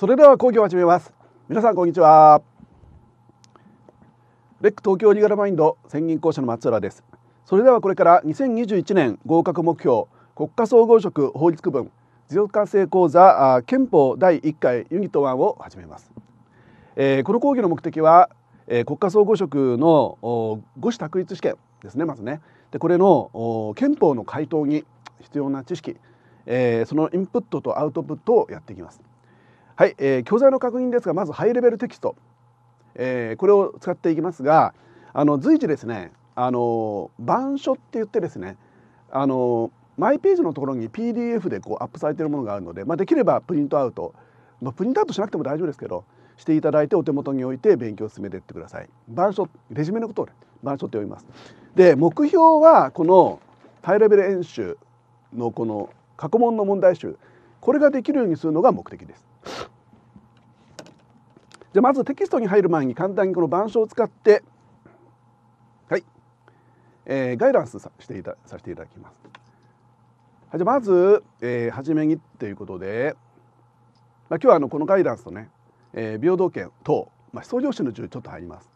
それでは講義を始めます皆さんこんにちはレック東京リガルマインド専任講師の松浦ですそれではこれから2021年合格目標国家総合職法律区分持続化成講座あ憲法第1回ユニット1を始めます、えー、この講義の目的は、えー、国家総合職の五種択一試験ですねまずねでこれの憲法の回答に必要な知識、えー、そのインプットとアウトプットをやっていきますはい、えー、教材の確認ですがまずハイレベルテキスト、えー、これを使っていきますがあの随時ですねあの板書って言ってですねあのマイページのところに PDF でこうアップされているものがあるので、まあ、できればプリントアウト、まあ、プリントアウトしなくても大丈夫ですけどしていただいてお手元に置いて勉強を進めていってください。板書レジュメのことを、ね、板書って呼びます。で目標はこのハイレベル演習のこの過去問の問題集これができるようにするのが目的です。じゃまずテキストに入る前に簡単にこの板書を使ってはい、えー、ガイダンスさしていたさせていただきます。はい、じゃまず、えー、初めにということで、まあ、今日はあのこのガイダンスとね、えー、平等権等、まあ、思想上司の順ちょっと入ります。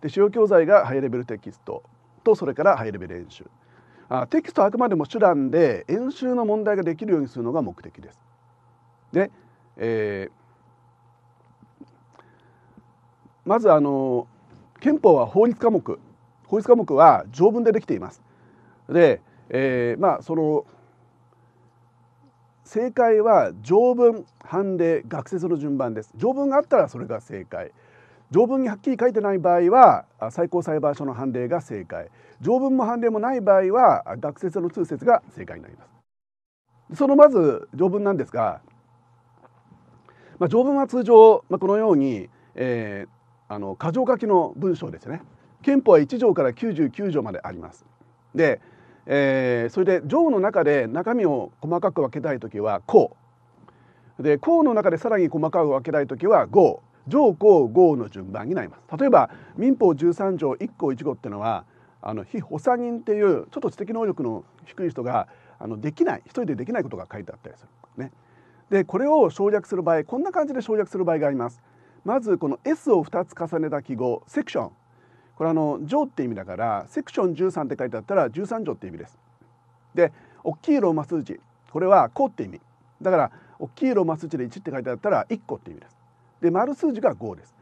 で主要教材がハイレベルテキストとそれからハイレベル演習あテキストはあくまでも手段で演習の問題ができるようにするのが目的です。でえー、まずあの憲法は法律科目法律科目は条文でできています。で、えー、まあその正解は条文判例学説の順番です条文があったらそれが正解条文にはっきり書いてない場合は最高裁判所の判例が正解条文も判例もない場合は学説の通説が正解になりますそのまず条文なんですがまあ、条文は通常、まあ、このように、えー、あの箇条書きの文章ですね憲法は1条から99条まであります。で、えー、それで条の中で中身を細かく分けたい時は「項」で「項」の中でさらに細かく分けたい時は「号」条項号の順番になります例えば民法13条1項1号っていうのはあの非補佐人っていうちょっと知的能力の低い人があのできない一人でできないことが書いてあったりする、ね、でこれを省略する場合こんな感じで省略する場合がありますまずこの S を2つ重ねた記号セクションこれあの乗って意味だからセクション13って書いてあったら13乗って意味ですで大きいローマ数字これは個って意味だから大きいローマ数字で1って書いてあったら1個って意味ですで丸数字が5です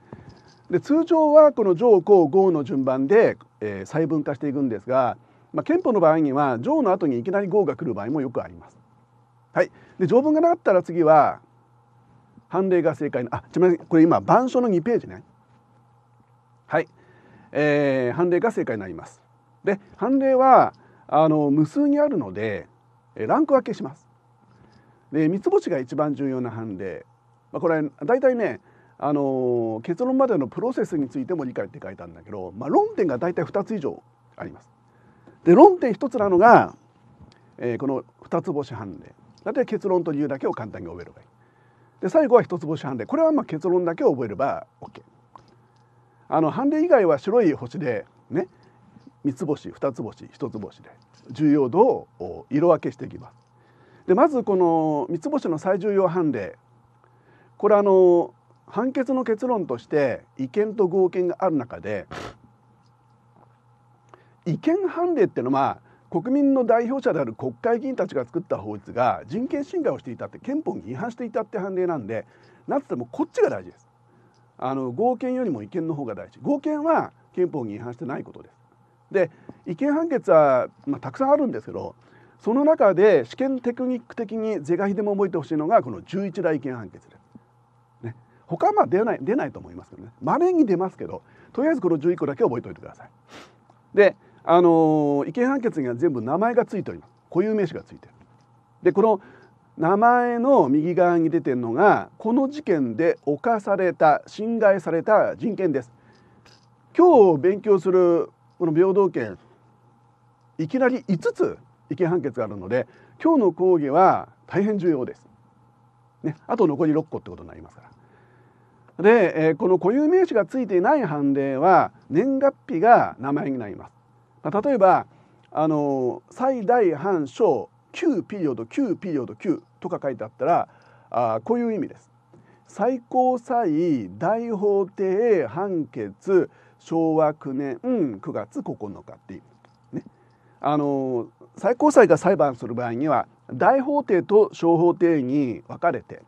で通常はこの上項5の順番で、えー、細分化していくんですが、まあ、憲法の場合には乗」の後にいきなり5が来る場合もよくあります。はいで条文がなかったら次は判例が正解のあちなみにこれ今板書の2ページねはい、えー、判例が正解になりますで判例はあの無数にあるのでランク分けしますで三つ星が一番重要な判例、まあ、これ大体ねあの結論までのプロセスについても理解って書いたんだけど、まあ、論点が大体2つ以上あります。で論点1つなのが、えー、この2つ星判例だって結論と理由だけを簡単に覚えればいい。で最後は一つ星判例これはまあ結論だけを覚えれば OK。あの判例以外は白い星でね三つ星二つ星一つ星で重要度を色分けしていきます。でまずこの三つ星の最重要判例これあの判決の結論として違憲と合憲がある中で違憲判例っていうのはまあ国民の代表者である国会議員たちが作った法律が人権侵害をしていたって憲法に違反していたって判例なんでなんってもこっちが大事です。あの合憲よりも違憲の方が大事合憲は憲法に違反してないことです。で違憲判決は、まあ、たくさんあるんですけどその中で試験テクニック的に是が非でも覚えてほしいのがこの11大違憲判決です。ね、他はまあ出ない出ないと思いますけどねまれに出ますけどとりあえずこの11個だけ覚えておいてください。であの違憲判決には全部名前がついております固有名詞がついてるでこの名前の右側に出てるのがこの事件で犯された侵害された人権です今日勉強するこの平等権いきなり5つ違憲判決があるので今日の講義は大変重要です、ね、あと残り6個ってことになりますからで、えこの固有名詞がついていない判例は年月日が名前になります例えばあの最大半小9ピリオド9ピリオド9とか書いてあったらあこういう意味です。最高裁大法廷判決昭和9年9月9日っていう、ね、あの最高裁が裁判する場合には大法廷と小法廷に分かれて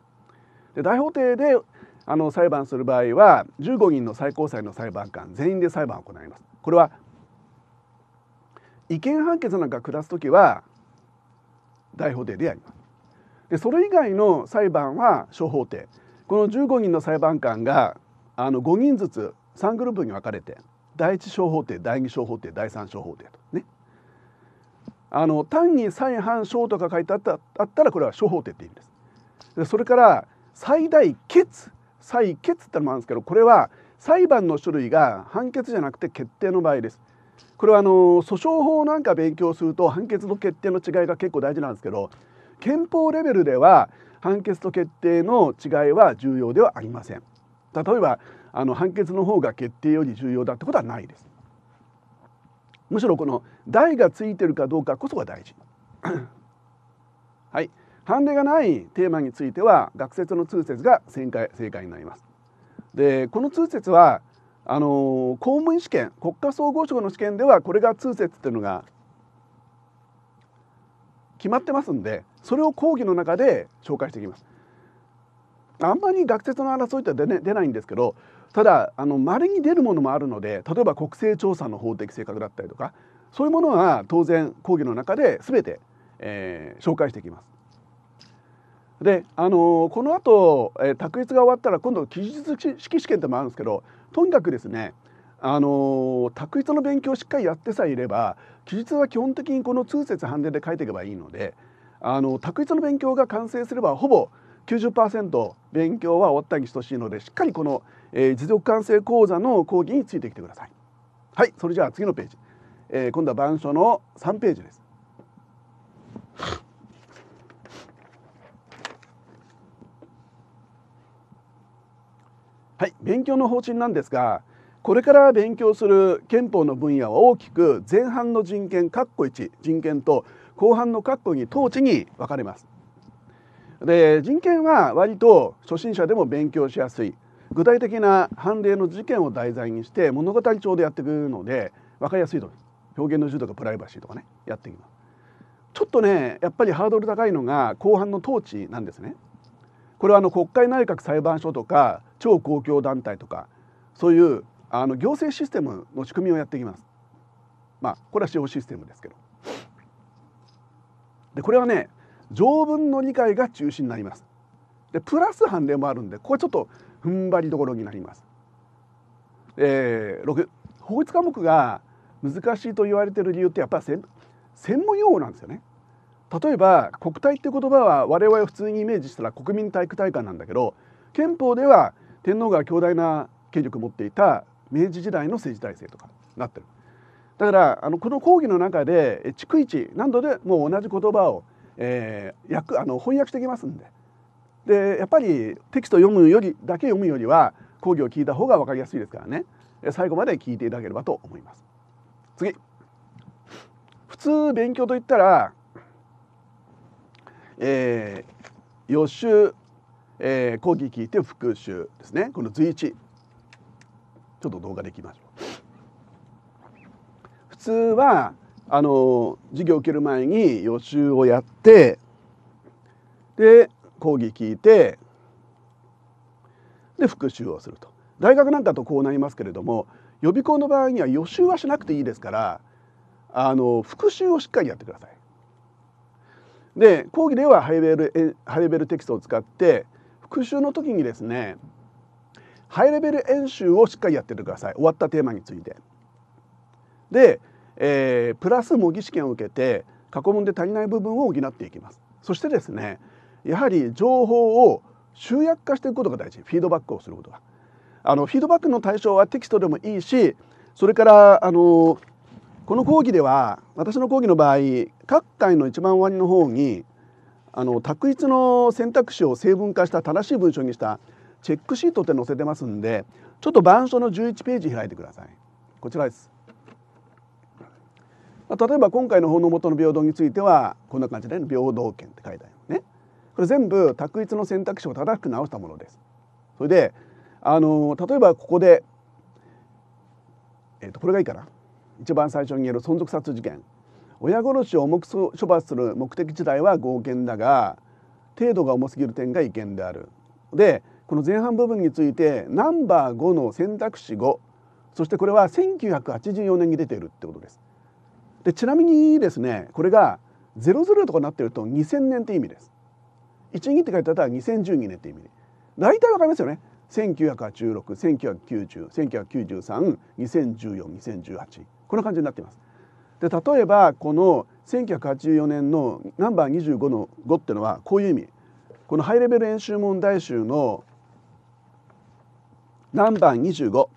で大法廷であの裁判する場合は15人の最高裁の裁判官全員で裁判を行います。これは違憲判決なんか下す時は大法廷でやります。でそれ以外の裁判は小法廷この15人の裁判官があの5人ずつ3グループに分かれて第1小法廷第2小法廷第3小法廷とねあの単に再犯小とか書いてあったあったらこれは小法廷って意味です。でそれから最大決裁決ってのもあるんですけどこれは裁判の種類が判決じゃなくて決定の場合です。これはあの訴訟法なんか勉強すると判決と決定の違いが結構大事なんですけど憲法レベルでは判決と決定の違いは重要ではありません。例えばあの判決の方が決定より重要だってことはないです。むしろこの台がついてるかどうかこそが大事。はい、判例がないテーマについては学説の通説が正解正解になります。でこの通説はあの公務員試験国家総合職の試験ではこれが通説っていうのが決まってますんでそれを講義の中で紹介していきます。あんまり学説の争いって出,、ね、出ないんですけどただまれに出るものもあるので例えば国勢調査の法的性格だったりとかそういうものは当然講義の中で全て、えー、紹介していきます。であのー、このあと、えー、卓越が終わったら今度記述式試験ってもあるんですけどとにかくですねあの卓一の勉強をしっかりやってさえいれば記述は基本的にこの通説判定で書いていけばいいのであのの勉強が完成すればほぼ90%勉強は終わったに等しいのでしっかりこの、えー、持続完成講座の講義についてきてください。はいそれじゃあ次のページ、えー、今度は板書の3ページです。はい、勉強の方針なんですがこれから勉強する憲法の分野は大きく前半の人権括弧1人権と後半の括弧2統治に分かれます。で人権は割と初心者でも勉強しやすい具体的な判例の事件を題材にして物語調でやってくるので分かりやすいと表現の自由とかプライバシーとかねやっていきます。ちょっとねやっぱりハードル高いのが後半の統治なんですね。これはあの国会内閣裁判所とか超公共団体とかそういうあの行政システムの仕組みをやっていきます。まあ、これは司法システムですけど。でこれはね条文の理解が中心になります。でプラス判例もあるんでここはちょっと踏ん張りどころになります。えー、6法律科目が難しいと言われている理由ってやっぱり専門用語なんですよね。例えば国体って言葉は我々普通にイメージしたら国民体育大会なんだけど憲法では天皇が強大な権力を持っていた明治時代の政治体制とかなってるだからあのこの講義の中で逐一何度でも同じ言葉を、えー、訳あの翻訳してきますんででやっぱりテキスト読むよりだけ読むよりは講義を聞いた方が分かりやすいですからね最後まで聞いていただければと思います次普通勉強といったらえー、予習、えー、講義聞いて復習ですねこの随一ちょっと動画でいきましょう普通はあの授業を受ける前に予習をやってで講義聞いてで復習をすると大学なんかとこうなりますけれども予備校の場合には予習はしなくていいですからあの復習をしっかりやってくださいで講義ではハイレベルハイレベルテキストを使って復習の時にですねハイレベル演習をしっかりやっててください終わったテーマについて。で、えー、プラス模擬試験を受けて過去問で足りない部分を補っていきます。そしてですねやはり情報を集約化していくことが大事フィードバックをすることが。あのフィードバックの対象はテキストでもいいしそれからあのーこの講義では私の講義の場合各回の一番終わりの方にあの択一の選択肢を成分化した正しい文章にしたチェックシートって載せてますんでちょっと板書の11ページ開いてくださいこちらです例えば今回の法の下の平等についてはこんな感じで、ね、平等権って書いてあるねこれ全部択一の選択肢を正しく直したものですそれであの例えばここでえっ、ー、とこれがいいかな一番最初に言える存続殺事件親殺しを重く処罰する目的自体は合憲だが程度が重すぎる点が違憲である。でこの前半部分についてナンバー5の選択肢5そしてこれは1984年に出ているってことです。でちなみにですねこれが00とかなってると2000年って意味です。12って書いてあったら2012年って意味大体わかりますよね。1986、1990、1993、2014、2018。こんな感じになっています。で例えばこの1984年のナンバー25の5っていうのはこういう意味このハイレベル演習問題集のナンバー25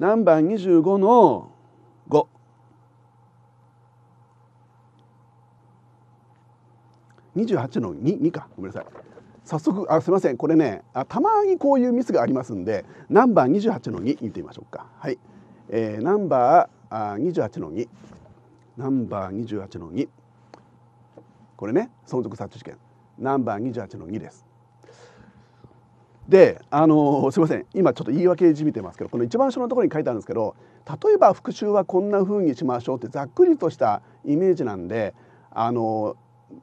ナンバー25の528の 2, 2かごめんなさい早速あすいませんこれねあたまにこういうミスがありますんでナンバー28の2見てみましょうかはい。えー、ナンバー28の2ナンバー28の2これね存続殺虫試験ナンバー28の2です。であのすいません今ちょっと言い訳じみてますけどこの一番下のところに書いてあるんですけど例えば復習はこんな風にしましょうってざっくりとしたイメージなんであの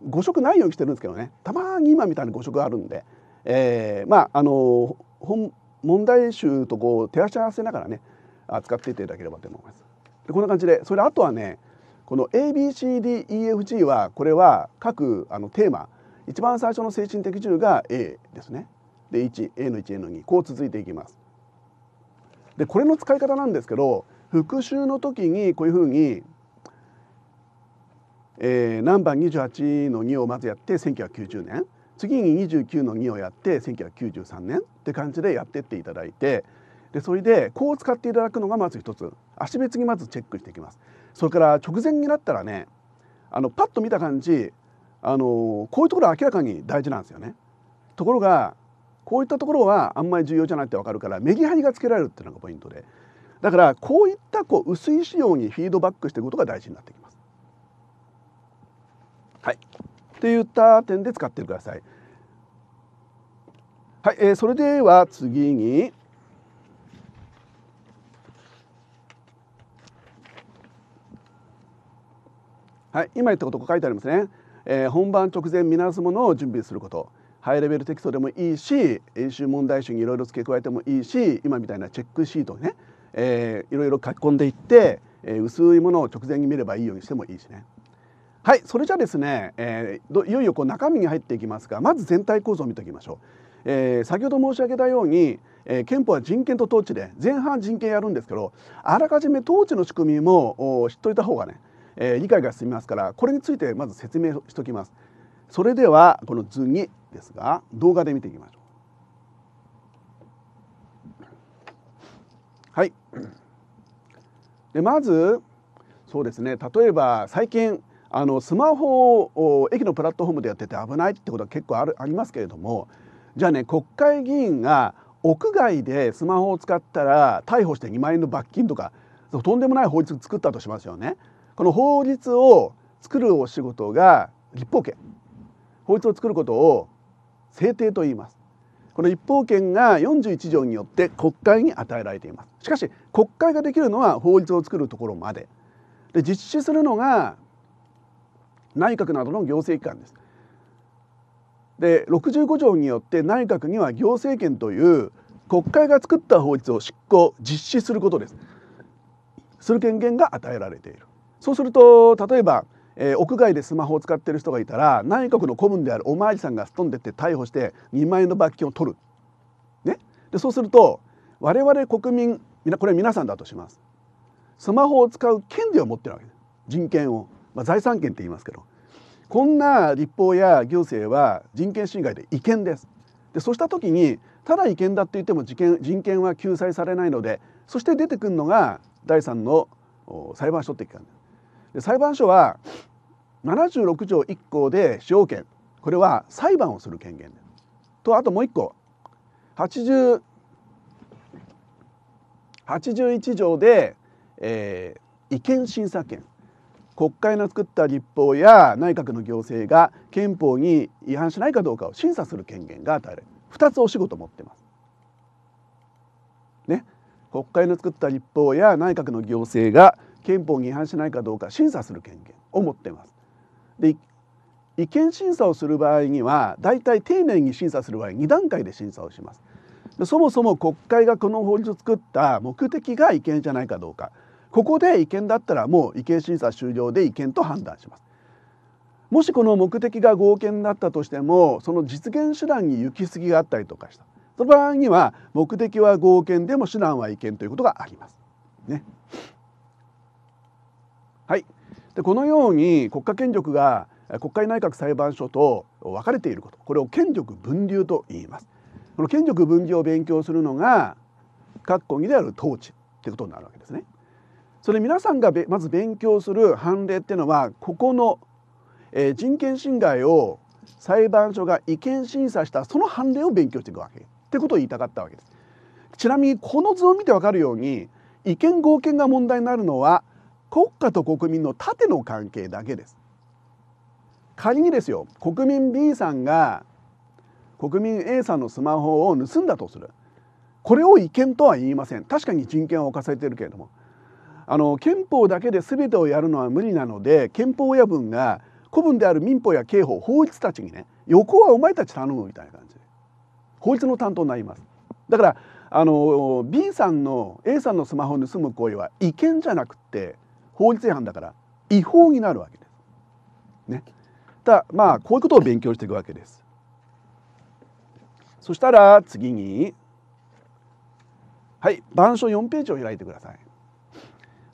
誤色ないようにしてるんですけどねたまに今みたいに誤色あるんで、えー、まああの本問題集とこう照らし合わせながらね扱っていただければと思います。でこんな感じでそれあとはねこの ABCDEFG はこれは各あのテーマ一番最初の精神的重が A ですね。で 1A の 1A の2こう続いていきます。でこれの使い方なんですけど復習の時にこういうふうに、えー、何番28の2をまずやって1990年次に29の2をやって1993年って感じでやってっていただいてでそれでこう使っていただくのがまず一つ足別にまずチェックしていきますそれから直前になったらねあのパッと見た感じあのこういうところは明らかに大事なんですよねところがこういったところはあんまり重要じゃないってわかるからメリハリがつけられるっていうのがポイントでだからこういったこう薄い仕様にフィードバックしていくことが大事になってきます。はい、って言った点で使ってください。はい、えー、それでは次にはい、今言ったこと書いてありますね、えー、本番直前見直すものを準備することハイレベルテキストでもいいし演習問題集にいろいろ付け加えてもいいし今みたいなチェックシートね、えいろいろ書き込んでいって、えー、薄いものを直前に見ればいいようにしてもいいしね。はいそれじゃあですね、えー、いよいよこう中身に入っていきますがまず全体構造を見ておきましょう。えー、先ほど申し上げたように、えー、憲法は人権と統治で前半人権やるんですけどあらかじめ統治の仕組みも知っといた方がねえー、理解が進みますからこれについてまず説明しておきます。それではこの図2ですが動画で見ていきましょう。はい、でまずそうですね例えば最近あのスマホを駅のプラットフォームでやってて危ないってことは結構あるありますけれどもじゃあね国会議員が屋外でスマホを使ったら逮捕して2万円の罰金とかとんでもない法律作ったとしますよね。この法律を作るお仕事が立法権法律を作ることを制定と言いますこの立法権が41条によって国会に与えられていますしかし国会ができるのは法律を作るところまでで実施するのが内閣などの行政機関ですで65条によって内閣には行政権という国会が作った法律を執行実施することですする権限が与えられているそうすると例えば、えー、屋外でスマホを使ってる人がいたら内閣の顧問であるお巡りさんがすっ飛んでって逮捕して2万円の罰金を取る。ね、でそうすると我々国民これ皆さんだとします。スマホを使う権利を持ってるわけです人権を、まあ、財産権って言いますけどこんな立法や行政は人権侵害で違憲ですでそうした時にただ違憲だって言っても人権は救済されないのでそして出てくるのが第3の裁判所ってですで裁判所は76条1項で使用権これは裁判をする権限とあともう1個8 1条で、えー、違憲審査権国会の作った立法や内閣の行政が憲法に違反しないかどうかを審査する権限が与える2つお仕事持ってます。ね、国会の作った立法や内閣の行政が憲法に違反しないかどうか審査する権限を持っています。で違憲審査をする場合にはだいたい丁寧に審査する場合2段階で審査をします。でそもそも国会がこの法律を作った目的が違憲じゃないかどうかここで違憲だったらもう違憲審査終了で違憲と判断します。もしこの目的が合憲だったとしてもその実現手段に行き過ぎがあったりとかしたその場合には目的は合憲でも手段は違憲ということがあります。ね。はい、でこのように国家権力が国会内閣裁判所と分かれていることこれを権力分流と言いますこの権力分離を勉強するのが各国である統治ということになるわけですねそれ皆さんがまず勉強する判例っていうのはここの、えー、人権侵害を裁判所が違憲審査したその判例を勉強していくわけってことを言いたかったわけですちなみにこの図を見てわかるように違憲合憲が問題になるのは国家と国民の縦の関係だけです。仮にですよ国民 B さんが国民 A さんのスマホを盗んだとするこれを違憲とは言いません確かに人権を侵されているけれどもあの憲法だけで全てをやるのは無理なので憲法親分が古文である民法や刑法法律たちにね横はお前たち頼むみたいな感じで法律の担当になりますだからあの B さんの A さんのスマホを盗む行為は違憲じゃなくって法律違反だから違法になるわけです。ね、だまあこういうことを勉強していくわけです。そしたら次にはい板書4ページを開いてください。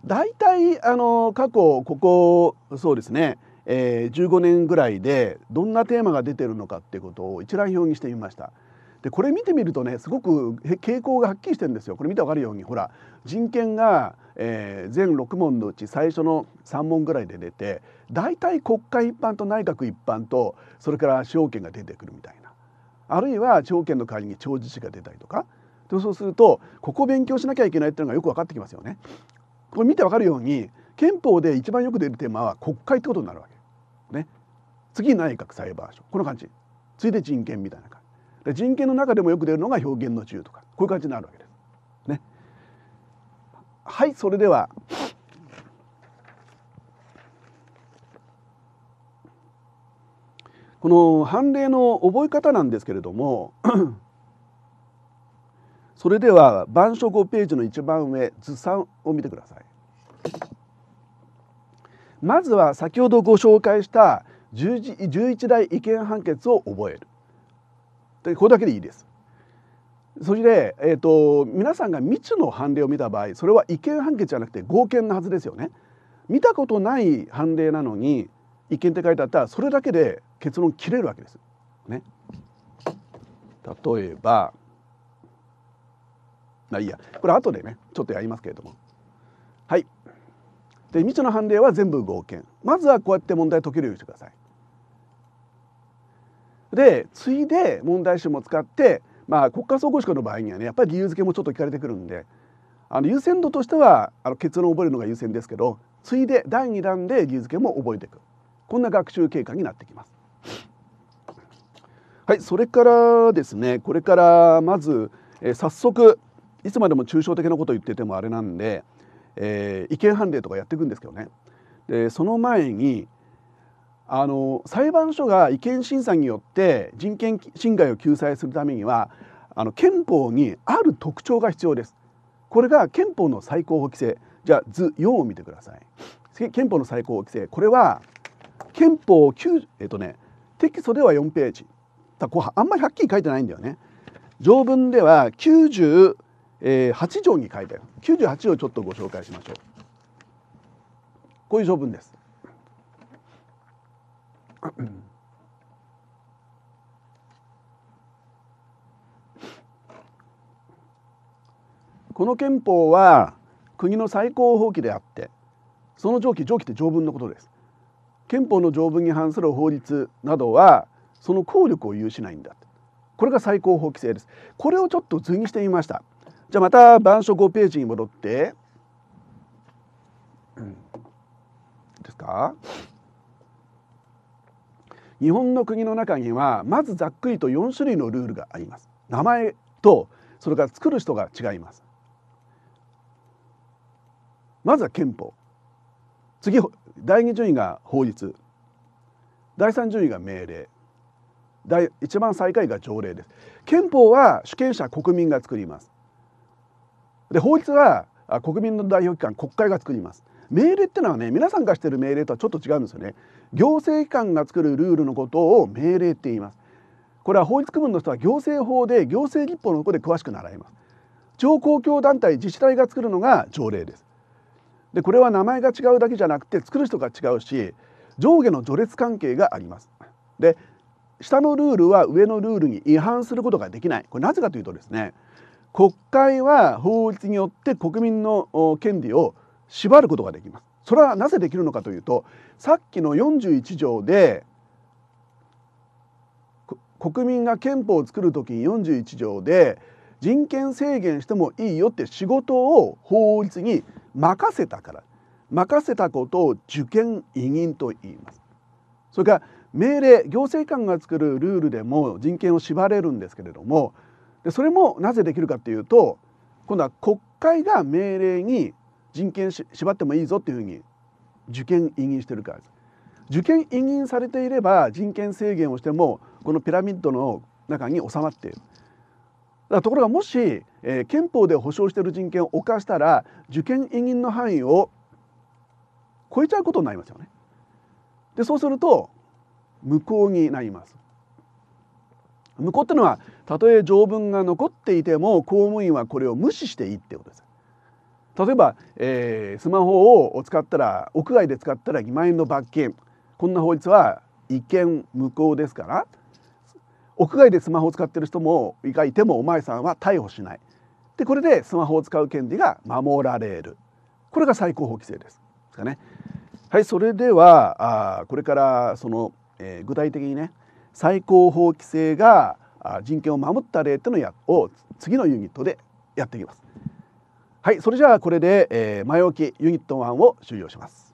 大体あの過去ここそうですね、えー、15年ぐらいでどんなテーマが出てるのかっていうことを一覧表にしてみました。でこれ見てみるとねすごく傾向がはっきりしてるんですよ。これ見てわかるようにほら人権が、えー、全6問のうち最初の3問ぐらいで出て大体国会一般と内閣一般とそれから司法権が出てくるみたいなあるいは司法権の代わりに長寿司が出たりとかそうするとここ勉強しなきゃいけないっていうのがよく分かってきますよね。これ見てわかるように憲法で一番よく出るテーマは国会ってことになるわけ。ね、次内閣裁判所この感じ次いで人権みたいなで人権の中でもよく出るのが表現の自由とかこういう感じになるわけです。ね、はいそれではこの判例の覚え方なんですけれども それでは板書5ページの一番上図3を見てください。まずは先ほどご紹介した11大違憲判決を覚えるでこれだけでいいです。そして、えーと、皆さんが未知の判例を見た場合それは違憲判決じゃなくて合憲のはずですよね。見たことない判例なのに違憲って書いてあったらそれだけで結論切れるわけです。ね、例えばまあいいやこれ後でねちょっとやりますけれどもはいで未知の判例は全部合憲まずはこうやって問題解けるようにしてくださいでついで問題集も使って、まあ、国家総合志向の場合にはねやっぱり理由付けもちょっと聞かれてくるんであの優先度としてはあの結論を覚えるのが優先ですけどついで第2弾で理由付けも覚えていくこんな学習経過になってきます。はいそれからですねこれからまず、えー、早速いつまでも抽象的なことを言っててもあれなんで、えー、意見判例とかやっていくんですけどねでその前にあの裁判所が違憲審査によって人権侵害を救済するためにはあの憲法にある特徴が必要です。これが憲法の最高法規制じゃあ図4を見てください。憲法の最高法規制これは憲法9えっとねテキストでは4ページだこうあんまりはっきり書いてないんだよね。条文では98条に書いてある98条をちょっとご紹介しましょう。こういう条文です。この憲法は国の最高法規であってその上記上記って条文のことです憲法の条文に反する法律などはその効力を有しないんだこれが最高法規制ですこれをちょっと図にしてみましたじゃあまた板書5ページに戻って、うん、ですか日本の国の中にはまずざっくりと4種類のルールがあります名前とそれから作る人が違いますまずは憲法次第2順位が法律第3順位が命令第一番最下位が条例です憲法は主権者国民が作りますで法律は国民の代表機関国会が作ります命令ってのはね皆さんがしている命令とはちょっと違うんですよね行政機関が作るルールのことを命令って言いますこれは法律区分の人は行政法で行政立法のとことで詳しく習います地方公共団体自治体が作るのが条例ですでこれは名前が違うだけじゃなくて作る人が違うし上下の序列関係がありますで下のルールは上のルールに違反することができないこれなぜかというとですね国会は法律によって国民の権利を縛ることができます。それはなぜできるのかというとさっきの41条で国民が憲法を作る時に41条で人権制限してもいいよって仕事を法律に任せたから任せたことを受験委任と言いますそれから命令行政官が作るルールでも人権を縛れるんですけれどもでそれもなぜできるかっていうと今度は国会が命令に人権し縛ってもいいぞっていうふうに受験委任してるからです受験委任されていれば人権制限をしてもこのピラミッドの中に収まっている。だところがもし、えー、憲法で保障している人権を犯したら受験委任の範囲を超えちゃうことになりますよね。でそうすると無効になります。無効っていうのはたとえ条文が残っていても公務員はこれを無視していいってことです。例えば、えー、スマホを使ったら屋外で使ったら2万円の罰金こんな法律は一見無効ですから屋外でスマホを使ってる人もがいてもお前さんは逮捕しないでこれでスマホを使う権利が守られるこれが最高法規制ですですかね。はいそれではあこれからその、えー、具体的にね最高法規制が人権を守った例というのを次のユニットでやっていきます。はい、それじゃあこれで、え前置きユニット1を終了します。